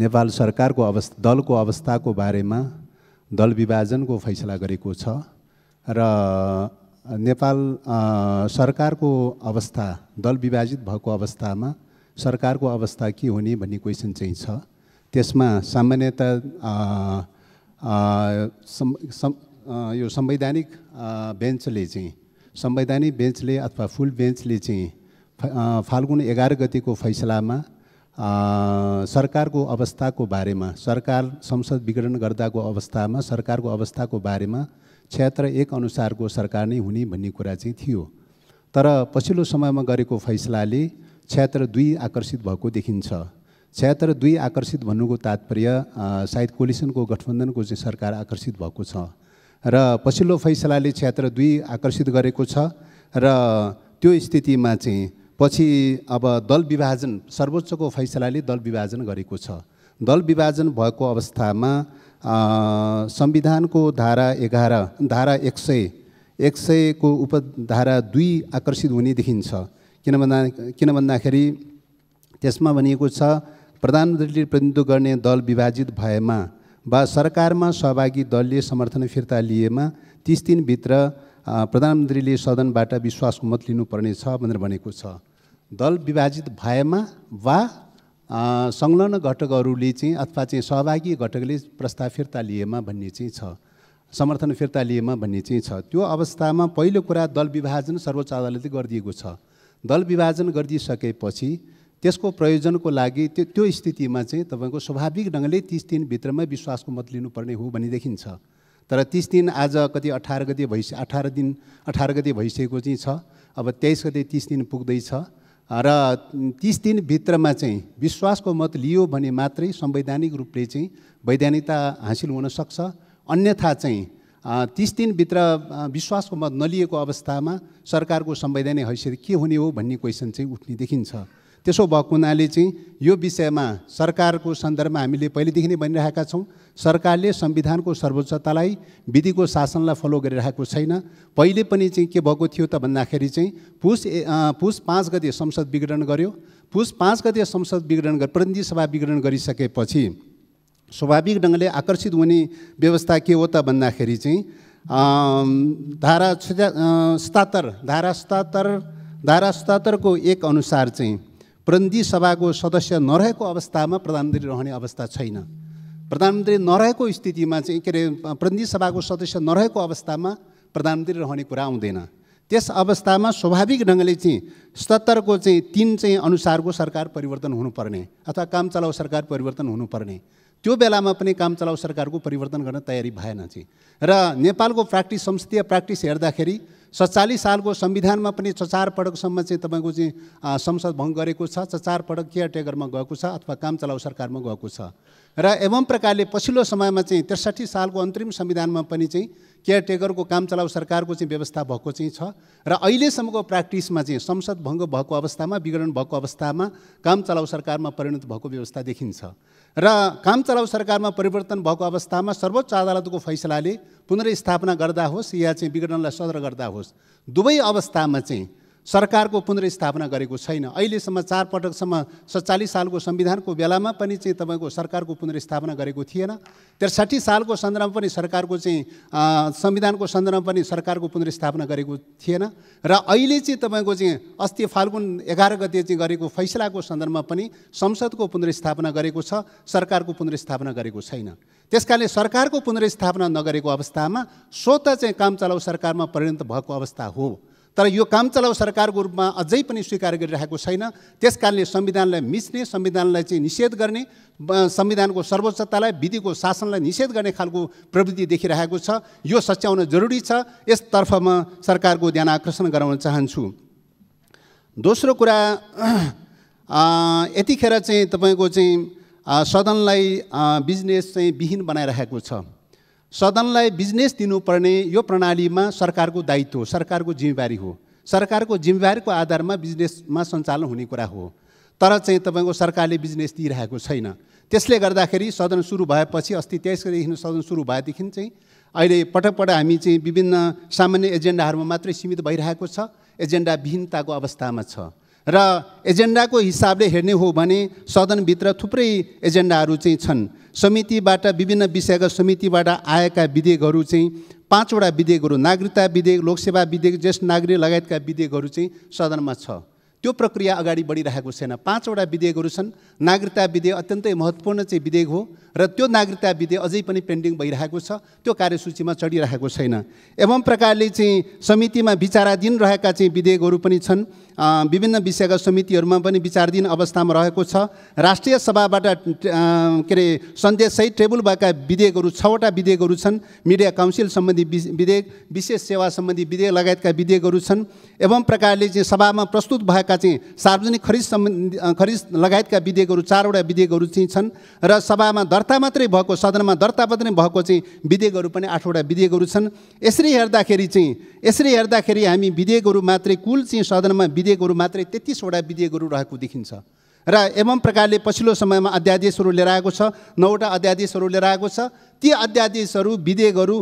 नेपाल सरकारको अवस्था दलको अवस्थाको बारेमा दल विभाजनको फैसला गरेको छ र नेपाल सरकारको अवस्था दल विभाजित भएको अवस्थामा सरकारको अवस्था के हुने भन्ने क्वेसन चाहिँ छ त्यसमा सामान्यतया यो संवैधानिक बेन्चले चाहिँ संवैधानिक बेन्चले अथवा फुल बेन्चले चाहिँ फाल्गुन एघार गतिको फैसलामा सरकारको अवस्थाको बारेमा सरकार संसद विघटन गर्दाको अवस्थामा सरकारको अवस्थाको बारेमा क्षेत्र एक अनुसारको सरकार नै हुने भन्ने कुरा चाहिँ थियो तर पछिल्लो समयमा गरेको फैसलाले क्षेत्र दुई आकर्षित भएको देखिन्छ क्षेत्र दुई आकर्षित भन्नुको तात्पर्य सायद कोलिसनको गठबन्धनको चाहिँ सरकार आकर्षित भएको छ र पछिल्लो फैसलाले क्षेत्र दुई आकर्षित गरेको छ र त्यो स्थितिमा चाहिँ पछि अब दल विभाजन सर्वोच्चको फैसलाले दल विभाजन गरेको छ दल विभाजन भएको अवस्थामा संविधानको धारा एघार धारा एक सय एक सयको उपधारा दुई आकर्षित हुने देखिन्छ किन भन्दा किन भन्दाखेरि त्यसमा भनिएको छ प्रधानमन्त्रीले प्रतिनिधित्व गर्ने दल विभाजित भएमा वा सरकारमा सहभागी दलले समर्थन फिर्ता लिएमा तिस दिनभित्र प्रधानमन्त्रीले सदनबाट विश्वासको मत लिनुपर्नेछ भनेर भनेको छ दल विभाजित भएमा वा संलग्न घटकहरूले चाहिँ अथवा चाहिँ सहभागी घटकले प्रस्ताव फिर्ता लिएमा भन्ने चाहिँ छ समर्थन फिर्ता लिएमा भन्ने चाहिँ छ त्यो अवस्थामा पहिलो कुरा दल विभाजन सर्वोच्च अदालतले गरिदिएको छ दल विभाजन गरिदिइसकेपछि त्यसको प्रयोजनको लागि त्यो त्यो स्थितिमा चाहिँ तपाईँको स्वाभाविक ढङ्गले तिस दिनभित्रमै विश्वासको मत लिनुपर्ने हो भन्ने देखिन्छ तर तिस दिन आज कति अठार गति भइस अठार दिन अठार गति भइसकेको चाहिँ छ अब तेइस गते तिस दिन पुग्दैछ र तिस दिनभित्रमा चाहिँ विश्वासको मत लियो भने मात्रै संवैधानिक रूपले चाहिँ वैधानिकता हासिल हुनसक्छ अन्यथा चाहिँ तिस दिनभित्र विश्वासको मत नलिएको अवस्थामा सरकारको संवैधानिक हैसियत के हुने हो भन्ने क्वेसन चाहिँ उठ्ने देखिन्छ त्यसो भएको हुनाले चाहिँ यो विषयमा सरकारको सन्दर्भमा हामीले पहिलेदेखि नै भनिरहेका छौँ सरकारले संविधानको सर्वोच्चतालाई विधिको शासनलाई फलो गरिरहेको छैन पहिले पनि चाहिँ के भएको थियो त भन्दाखेरि चाहिँ पुस ए पुस पाँच गते संसद विघटन गर्यो पुस पाँच गते संसद विघटन गर प्रतिनिधि सभा विघटन गरिसकेपछि स्वाभाविक ढङ्गले आकर्षित हुने व्यवस्था के हो त भन्दाखेरि चाहिँ धारा धारा सतहत्तर धारा सतहत्तरको एक अनुसार चाहिँ प्रतिनिधि सभाको सदस्य नरहेको अवस्थामा प्रधानमन्त्री रहने अवस्था छैन प्रधानमन्त्री नरहेको स्थितिमा चाहिँ के अरे प्रतिनिधि सभाको सदस्य नरहेको अवस्थामा प्रधानमन्त्री रहने कुरा आउँदैन त्यस अवस्थामा स्वाभाविक ढङ्गले चाहिँ सतहत्तरको चाहिँ तिन चाहिँ अनुसारको सरकार परिवर्तन हुनुपर्ने अथवा काम चलाउ सरकार परिवर्तन हुनुपर्ने त्यो बेलामा पनि काम चलाउ सरकारको परिवर्तन गर्न तयारी भएन चाहिँ र नेपालको प्र्याक्टिस संसदीय प्र्याक्टिस हेर्दाखेरि सत्तालिस सालको संविधानमा पनि च चार पटकसम्म चाहिँ तपाईँको चाहिँ संसद भङ्ग गरेको छ च चार पटक केयरटेकरमा गएको छ अथवा काम चलाउ सरकारमा गएको छ र एवं प्रकारले पछिल्लो समयमा चाहिँ त्रिसठी सालको अन्तरिम संविधानमा पनि चाहिँ केयरटेकरको काम चलाउ सरकारको चाहिँ व्यवस्था भएको चाहिँ छ र अहिलेसम्मको प्र्याक्टिसमा चाहिँ संसद भङ्ग भएको अवस्थामा विघटन भएको अवस्थामा काम चलाउ सरकारमा परिणत भएको व्यवस्था देखिन्छ र काम चलाउ सरकारमा परिवर्तन भएको अवस्थामा सर्वोच्च अदालतको फैसलाले पुनर्स्थापना गर्दा होस् या चाहिँ विघटनलाई सदर गर्दा होस् दुवै अवस्थामा चाहिँ सरकारको पुनर्स्थापना गरेको छैन अहिलेसम्म चार पटकसम्म सत्तालिस सालको संविधानको बेलामा पनि चाहिँ तपाईँको सरकारको पुनर्स्थापना गरेको थिएन त्रिसाठी सालको सन्दर्भमा पनि सरकारको चाहिँ संविधानको सन्दर्भमा पनि सरकारको पुनर्स्थापना गरेको थिएन र अहिले चाहिँ तपाईँको चाहिँ अस्ति फाल्गुन एघार गते चाहिँ गरेको फैसलाको सन्दर्भमा पनि संसदको पुनर्स्थापना गरेको छ सरकारको पुनर्स्थापना गरेको छैन त्यस कारणले सरकारको पुनर्स्थापना नगरेको अवस्थामा स्वतः चाहिँ काम चलाउ सरकारमा परिणत भएको अवस्था हो तर यो काम चलाउ सरकारको रूपमा अझै पनि स्वीकार गरिरहेको छैन त्यस कारणले संविधानलाई मिच्ने संविधानलाई चाहिँ निषेध गर्ने संविधानको सर्वोच्चतालाई विधिको शासनलाई निषेध गर्ने खालको प्रवृत्ति देखिरहेको छ यो सच्याउन जरुरी छ यसतर्फमा सरकारको ध्यान आकर्षण गराउन चाहन्छु दोस्रो कुरा यतिखेर चाहिँ तपाईँको चाहिँ सदनलाई बिजनेस चाहिँ विहीन बनाइरहेको छ सदनलाई बिजनेस दिनुपर्ने यो प्रणालीमा सरकारको दायित्व हो सरकारको जिम्मेवारी हो सरकारको जिम्मेवारीको आधारमा बिजनेसमा सञ्चालन हुने कुरा हो तर चाहिँ तपाईँको सरकारले बिजनेस दिइरहेको छैन त्यसले गर्दाखेरि सदन सुरु भएपछि अस्ति तेइस गतिदेखि सदन सुरु भएदेखि चाहिँ अहिले पटक पटक हामी चाहिँ विभिन्न सामान्य एजेन्डाहरूमा मात्रै सीमित भइरहेको छ एजेन्डा विहीनताको अवस्थामा छ र एजेन्डाको हिसाबले हेर्ने हो भने सदनभित्र थुप्रै एजेन्डाहरू चाहिँ छन् समितिबाट विभिन्न विषयका समितिबाट आएका विधेयकहरू चाहिँ पाँचवटा विधेयकहरू नागरिकता विधेयक लोकसेवा विधेयक ज्येष्ठ नागरिक लगायतका विधेयकहरू चाहिँ सदनमा छ त्यो प्रक्रिया अगाडि बढिरहेको छैन पाँचवटा विधेयकहरू छन् नागरिकता विधेयक अत्यन्तै महत्त्वपूर्ण चाहिँ विधेयक हो र त्यो नागरिकता विधेयक अझै पनि पेन्डिङ भइरहेको छ त्यो कार्यसूचीमा चढिरहेको छैन एवं प्रकारले चाहिँ समितिमा विचाराधीन रहेका चाहिँ विधेयकहरू पनि छन् विभिन्न विषयका समितिहरूमा पनि विचाराधीन अवस्थामा रहेको छ राष्ट्रिय सभाबाट के अरे सन्देशसहित टेबल भएका विधेयकहरू छवटा विधेयकहरू छन् मिडिया काउन्सिल सम्बन्धी विधेयक विशेष सेवा सम्बन्धी विधेयक लगायतका विधेयकहरू छन् एवं प्रकारले चाहिँ सभामा प्रस्तुत भएका सभाका चाहिँ सार्वजनिक खरिद सम्बन्धी खरिद लगायतका विधेयकहरू चारवटा विधेयकहरू चाहिँ छन् र सभामा दर्ता मात्रै भएको सदनमा दर्ता मात्रै भएको चाहिँ विधेयकहरू पनि आठवटा विधेयकहरू छन् यसरी हेर्दाखेरि चाहिँ यसरी हेर्दाखेरि हामी विधेयकहरू मात्रै कुल चाहिँ सदनमा विधेयकहरू मात्रै तेत्तिसवटा विधेयकहरू रहेको देखिन्छ र एवं प्रकारले पछिल्लो समयमा अध्यादेशहरू लिएर आएको छ नौवटा अध्यादेशहरू लिएर आएको छ ती अध्यादेशहरू विधेयकहरू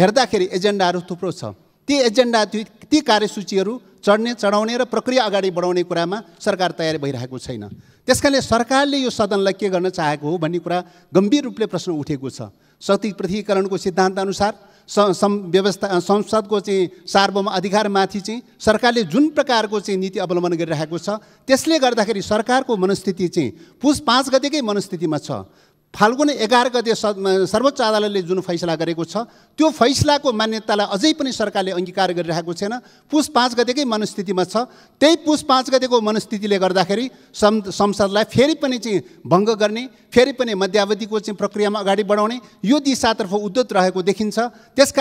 हेर्दाखेरि एजेन्डाहरू थुप्रो छ ती एजेन्डा ती ती कार्यसूचीहरू चढ्ने चढाउने र प्रक्रिया अगाडि बढाउने कुरामा सरकार तयारी भइरहेको छैन त्यस कारणले सरकारले यो सदनलाई के गर्न चाहेको हो भन्ने कुरा गम्भीर रूपले प्रश्न उठेको छ शक्ति पृथ्वीकरणको सिद्धान्तअनुसार व्यवस्था संसदको चाहिँ सार्वभौम अधिकारमाथि चाहिँ सरकारले जुन प्रकारको चाहिँ नीति अवलम्बन गरिरहेको छ त्यसले गर्दाखेरि सरकारको मनस्थिति चाहिँ पुस पाँच गतिकै मनस्थितिमा छ फाल्गुन एघार गते सर्वोच्च अदालतले जुन फैसला गरेको छ त्यो फैसलाको मान्यतालाई अझै पनि सरकारले अङ्गीकार गरिरहेको छैन पुस पाँच गतेकै मनस्थितिमा छ त्यही पुस पाँच गतेको मनस्थितिले गर्दाखेरि संसदलाई फेरि पनि चाहिँ भङ्ग गर्ने फेरि पनि मध्यावधिको चाहिँ प्रक्रियामा अगाडि बढाउने यो दिशातर्फ उद्धत रहेको देखिन्छ त्यस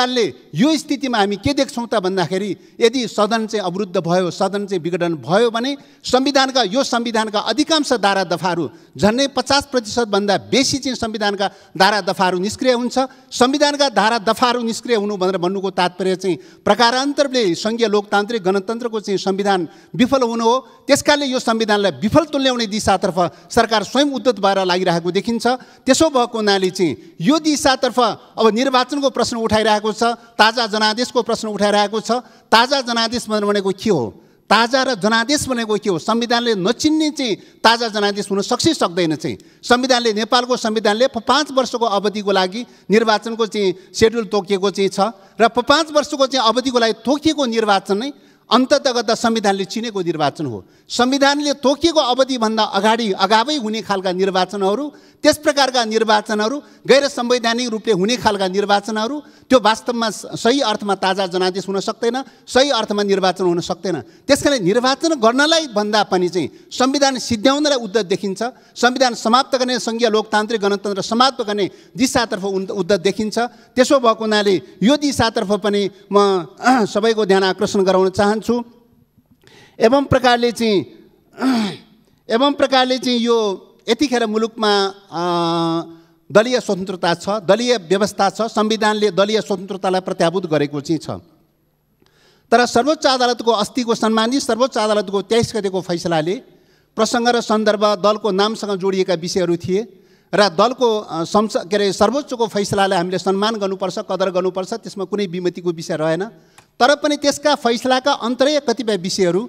यो स्थितिमा हामी के देख्छौँ त भन्दाखेरि यदि सदन चाहिँ अवरुद्ध भयो सदन चाहिँ विघटन भयो भने संविधानका यो संविधानका अधिकांश धारा दफाहरू झन्डै पचास प्रतिशतभन्दा बेसी त्यसपछि चाहिँ संविधानका धारा दफाहरू निष्क्रिय हुन्छ संविधानका धारा दफाहरू निष्क्रिय हुनु भनेर भन्नुको तात्पर्य चाहिँ प्रकारान्तरले सङ्घीय लोकतान्त्रिक गणतन्त्रको चाहिँ संविधान विफल हुनु हो त्यसकारणले यो संविधानलाई विफल तुल्याउने दिशातर्फ सरकार स्वयं उद्धत भएर लागिरहेको देखिन्छ त्यसो भएको हुनाले चाहिँ यो दिशातर्फ अब निर्वाचनको प्रश्न उठाइरहेको छ ताजा जनादेशको प्रश्न उठाइरहेको छ ताजा जनादेश भनेर भनेको के हो ताजा र जनादेश भनेको के हो संविधानले नचिन्ने चाहिँ ताजा जनादेश हुन सक्छ सक्दैन चाहिँ संविधानले नेपालको संविधानले पाँच वर्षको अवधिको लागि निर्वाचनको चाहिँ सेड्युल तोकिएको चाहिँ छ र पाँच वर्षको चाहिँ अवधिको लागि तोकिएको निर्वाचन नै अन्ततगत संविधानले चिनेको निर्वाचन हो संविधानले तोकिएको अवधिभन्दा अगाडि अगावै हुने खालका निर्वाचनहरू त्यस प्रकारका निर्वाचनहरू गैर संवैधानिक रूपले हुने खालका निर्वाचनहरू त्यो वास्तवमा सही अर्थमा ताजा जनादेश हुन सक्दैन सही अर्थमा निर्वाचन हुन सक्दैन त्यस कारण निर्वाचन गर्नलाई भन्दा पनि चाहिँ संविधान सिद्ध्याउनलाई उद्धत देखिन्छ संविधान समाप्त गर्ने सङ्घीय लोकतान्त्रिक गणतन्त्र समाप्त गर्ने दिशातर्फ उद्धत देखिन्छ त्यसो भएको हुनाले यो दिशातर्फ पनि म सबैको ध्यान आकर्षण गराउन चाहन्छु चाहन्छु एवं प्रकारले चाहिँ एवं प्रकारले चाहिँ यो यतिखेर मुलुकमा दलीय स्वतन्त्रता छ दलीय व्यवस्था छ संविधानले दलीय स्वतन्त्रतालाई प्रत्याभूत गरेको चाहिँ छ तर सर्वोच्च अदालतको अस्तिको सम्मानित सर्वोच्च अदालतको तेइस गतिको फैसलाले प्रसङ्ग र सन्दर्भ दलको नामसँग जोडिएका विषयहरू थिए र दलको संस के अरे सर्वोच्चको फैसलालाई हामीले सम्मान गर्नुपर्छ कदर गर्नुपर्छ त्यसमा कुनै विमतिको विषय रहेन तर पनि त्यसका फैसलाका अन्तरय कतिपय विषयहरू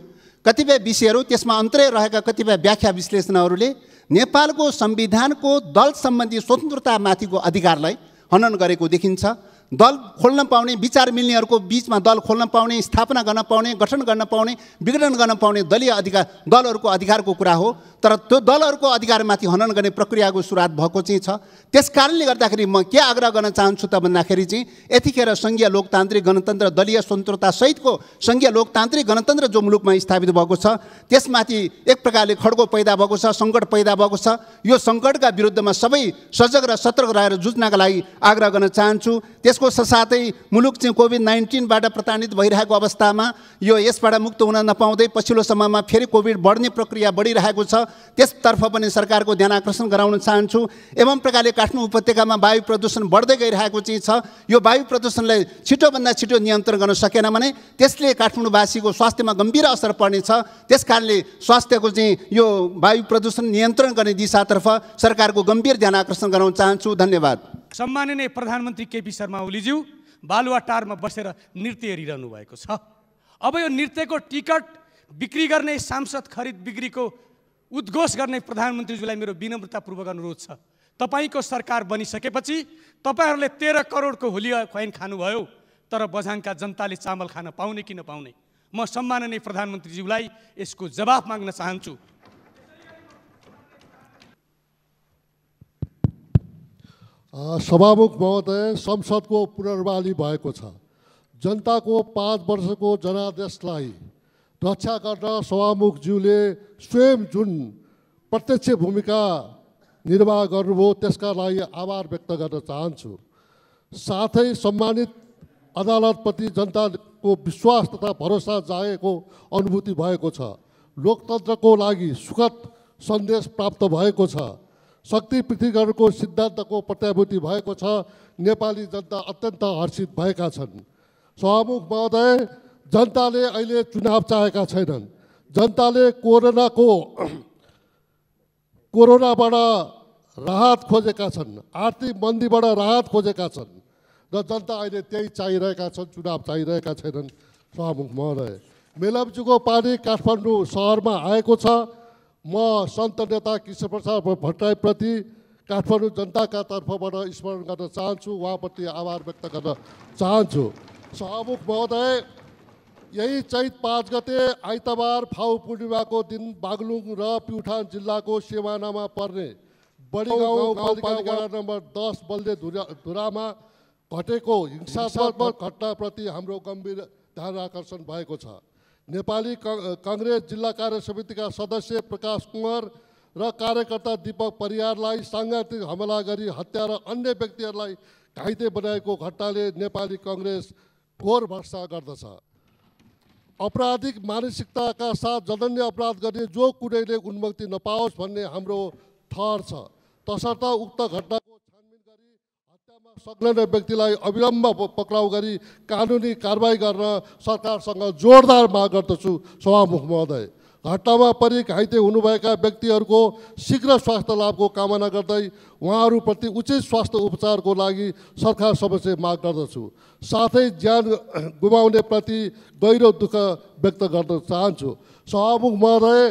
कतिपय विषयहरू त्यसमा अन्तरय रहेका कतिपय व्याख्या विश्लेषणहरूले नेपालको संविधानको दल सम्बन्धी स्वतन्त्रतामाथिको अधिकारलाई हनन गरेको देखिन्छ दल खोल्न पाउने विचार मिल्नेहरूको बिचमा दल खोल्न पाउने स्थापना गर्न पाउने गठन गर्न पाउने विघटन गर्न पाउने दलीय अधिकार दलहरूको अधिकारको कुरा हो तर त्यो दलहरूको अधिकारमाथि हनन गर्ने प्रक्रियाको सुरुवात भएको चाहिँ छ त्यस कारणले गर्दाखेरि म के आग्रह गर्न चाहन्छु त भन्दाखेरि चाहिँ यतिखेर सङ्घीय लोकतान्त्रिक गणतन्त्र दलीय स्वतन्त्रतासहितको सङ्घीय लोकतान्त्रिक गणतन्त्र जो मुलुकमा स्थापित भएको छ त्यसमाथि एक प्रकारले खड्को पैदा भएको छ सङ्कट पैदा भएको छ यो सङ्कटका विरुद्धमा सबै सजग र सतर्क रहेर जुझ्नका लागि आग्रह गर्न चाहन्छु त्यस यसको ससाथै मुलुक चाहिँ कोभिड नाइन्टिनबाट प्रताडित भइरहेको अवस्थामा यो यसबाट मुक्त हुन नपाउँदै पछिल्लो समयमा फेरि कोभिड बढ्ने प्रक्रिया बढिरहेको छ त्यसतर्फ पनि सरकारको ध्यान आकर्षण गराउन चाहन्छु एवं प्रकारले काठमाडौँ उपत्यकामा वायु प्रदूषण बढ्दै गइरहेको चाहिँ छ यो वायु प्रदूषणलाई छिटोभन्दा छिटो नियन्त्रण गर्न सकेन भने त्यसले काठमाडौँवासीको स्वास्थ्यमा गम्भीर असर पर्नेछ त्यस कारणले स्वास्थ्यको चाहिँ यो वायु प्रदूषण नियन्त्रण गर्ने दिशातर्फ सरकारको गम्भीर ध्यान आकर्षण गराउन चाहन्छु धन्यवाद सम्माननीय प्रधानमन्त्री केपी शर्मा ओलीज्यू टारमा बसेर नृत्य हेरिरहनु भएको छ अब यो नृत्यको टिकट बिक्री गर्ने सांसद खरिद बिक्रीको उद्घोष गर्ने प्रधानमन्त्रीज्यूलाई मेरो विनम्रतापूर्वक अनुरोध छ तपाईँको सरकार बनिसकेपछि तपाईँहरूले तेह्र करोडको होली खुवाइन खानुभयो तर बझाङका जनताले चामल खान पाउने कि नपाउने म सम्माननीय प्रधानमन्त्रीज्यूलाई यसको जवाफ माग्न चाहन्छु सभामुख महोदय संसदको पुनर्वाली भएको छ जनताको पाँच वर्षको जनादेशलाई रक्षा गर्न सभामुखज्यूले स्वयं जुन प्रत्यक्ष भूमिका निर्वाह गर्नुभयो त्यसका लागि आभार व्यक्त गर्न चाहन्छु साथै सम्मानित अदालतप्रति जनताको विश्वास तथा भरोसा जागेको अनुभूति भएको छ लोकतन्त्रको लागि सुखद सन्देश प्राप्त भएको छ शक्ति पृथ्वीहरूको सिद्धान्तको प्रत्याभूति भएको छ नेपाली जनता अत्यन्त हर्षित भएका छन् सभामुख महोदय जनताले अहिले चुनाव चाहेका छैनन् जनताले कोरोनाको कोरोनाबाट राहत खोजेका छन् आर्थिक मन्दीबाट राहत खोजेका छन् र जनता अहिले त्यही चाहिरहेका छन् चुनाव चाहिरहेका छैनन् सभामुख महोदय मेलम्चीको पानी काठमाडौँ सहरमा आएको छ म सन्त नेता कृष्ण प्रसाद भट्टराईप्रति काठमाडौँ जनताका तर्फबाट स्मरण गर्न चाहन्छु उहाँप्रति आभार व्यक्त गर्न चाहन्छु सहमुख महोदय यही चैत पाँच गते आइतबार फाउ पूर्णिमाको दिन बागलुङ र प्युठान जिल्लाको सेवानामा पर्ने बडीगाउँ नम्बर दस बल्दे धुरा धुरामा घटेको हिंसात्मक घटनाप्रति हाम्रो गम्भीर ध्यान आकर्षण भएको छ नेपाली कङ्ग्रेस जिल्ला कार्य समितिका सदस्य प्रकाश कुमार र कार्यकर्ता दीपक परियारलाई साङ्घातिक हमला गरी हत्या र अन्य व्यक्तिहरूलाई घाइते बनाएको घटनाले नेपाली कङ्ग्रेस घोर भर्सा गर्दछ अपराधिक मानसिकताका साथ जघन्य अपराध गर्ने जो कुनैले उन्मुक्ति नपाओस् भन्ने हाम्रो थर छ तसर्थ उक्त घटना संलग्न व्यक्तिलाई अविलम्ब पक्राउ गरी कानुनी कारवाही गर्न सरकारसँग जोरदार माग गर्दछु सभामुख महोदय घटनामा परि घाइते हुनुभएका व्यक्तिहरूको शीघ्र स्वास्थ्य लाभको कामना गर्दै उहाँहरूप्रति उचित स्वास्थ्य उपचारको लागि सरकार समक्ष माग गर्दछु साथै ज्यान गुमाउनेप्रति गहिरो दुःख व्यक्त गर्न चाहन्छु सभामुख महोदय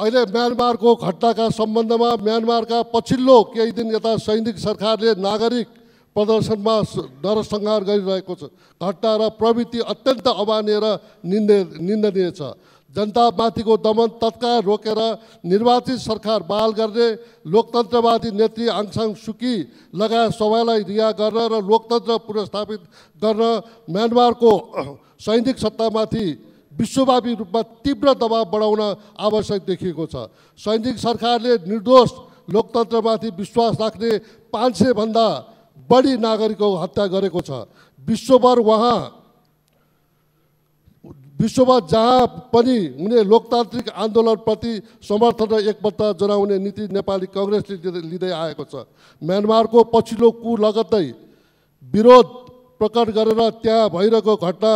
अहिले म्यानमारको घटनाका सम्बन्धमा म्यानमारका पछिल्लो केही दिन यता सैनिक सरकारले नागरिक प्रदर्शनमा नरसंहार गरिरहेको छ घटना र प्रवृत्ति अत्यन्त अमान्य र निन्द निन्दनीय छ जनतामाथिको दमन तत्काल रोकेर निर्वाचित सरकार बहाल गर्ने लोकतन्त्रवादी नेत्री आङसाङ सुकी लगायत सबैलाई रिहा गर्न र लोकतन्त्र पुनर्स्थापित गर्न म्यानमारको सैनिक सत्तामाथि विश्वव्यापी रूपमा तीव्र दबाव बढाउन आवश्यक देखिएको छ सैनिक सरकारले निर्दोष लोकतन्त्रमाथि विश्वास राख्ने पाँच सयभन्दा बढी नागरिकको हत्या गरेको छ विश्वभर उहाँ विश्वभर जहाँ पनि हुने लोकतान्त्रिक आन्दोलनप्रति समर्थन र एकबद्धता जनाउने नीति नेपाली कङ्ग्रेसले लिँदै आएको छ म्यानमारको पछिल्लो कु लगत्तै विरोध प्रकट गरेर त्यहाँ भइरहेको घटना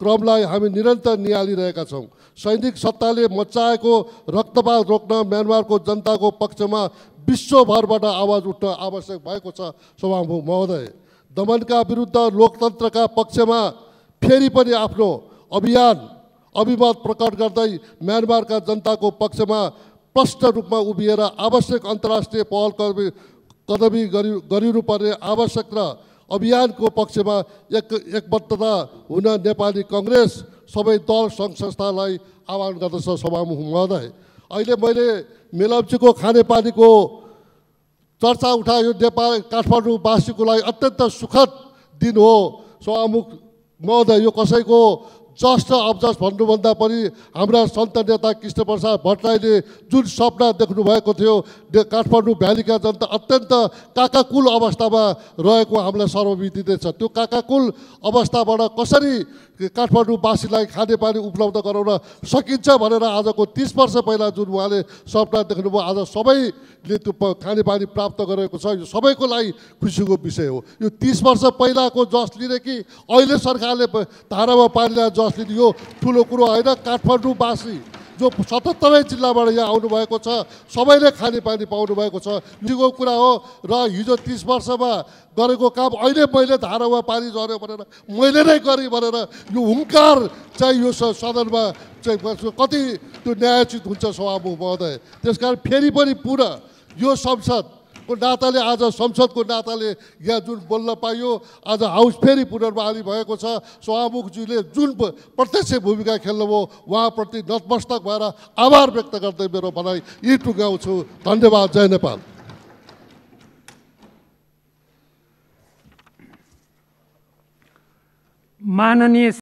क्रमलाई हामी निरन्तर निहालिरहेका छौँ सैनिक सत्ताले मचाएको रक्तपात रोक्न म्यानमारको जनताको पक्षमा विश्वभरबाट आवाज उठ्न आवश्यक भएको छ सभामुख महोदय दमनका विरुद्ध लोकतन्त्रका पक्षमा फेरि पनि आफ्नो अभियान अभिमत प्रकट गर्दै म्यानमारका जनताको पक्षमा प्रष्ट रूपमा उभिएर आवश्यक अन्तर्राष्ट्रिय पहल कदमी गरि गरिनुपर्ने आवश्यक र अभियानको पक्षमा एक एकबद्धता हुन नेपाली कङ्ग्रेस सबै दल सङ्घ संस्थालाई आह्वान गर्दछ महोदय अहिले मैले मेलम्चीको खानेपानीको चर्चा उठायो नेपाल काठमाडौँवासीको लागि अत्यन्त सुखद दिन हो सभामुख महोदय यो कसैको चष्ट अब्जस भन्नुभन्दा पनि हाम्रा सन्त नेता कृष्णप्रसाद भट्टराईले जुन सपना देख्नुभएको थियो काठमाडौँ भ्यालीका जनता अत्यन्त काकाकुल अवस्थामा रहेको हामीलाई सर्वविदित छ त्यो काकाकुल अवस्थाबाट कसरी काठमाडौँवासीलाई खानेपानी उपलब्ध गराउन सकिन्छ भनेर आजको तिस वर्ष पहिला जुन उहाँले सपना देख्नुभयो आज सबैले त्यो खानेपानी प्राप्त गरेको छ यो सबैको लागि खुसीको विषय हो यो तिस वर्ष पहिलाको जस लिने कि अहिले सरकारले धारामा पानी ल्याएर जस लिने यो ठुलो कुरो होइन काठमाडौँवासी जो सतहत्तरै जिल्लाबाट यहाँ आउनुभएको छ सबैले खानेपानी पाउनुभएको छ निको कुरा हो र हिजो तिस वर्षमा गरेको काम अहिले मैले धारामा पानी झऱ्यो भनेर मैले नै गरेँ भनेर यो हुङ्कार चाहिँ यो सदनमा चाहिँ कति त्यो न्यायोचित हुन्छ सभामुख महोदय त्यस कारण फेरि पनि पुनः यो संसद को नाताले आज संसदको नाताले यहाँ जुन बोल्न पाइयो आज हाउस फेरि पुनर्बहाली भएको छ सभामुखजीले जुन प्रत्यक्ष भूमिका खेल्नुभयो उहाँप्रति नतमस्तक भएर आभार व्यक्त गर्दै मेरो भनाइ यी टुङ्गाउँछु धन्यवाद जय नेपाल माननीय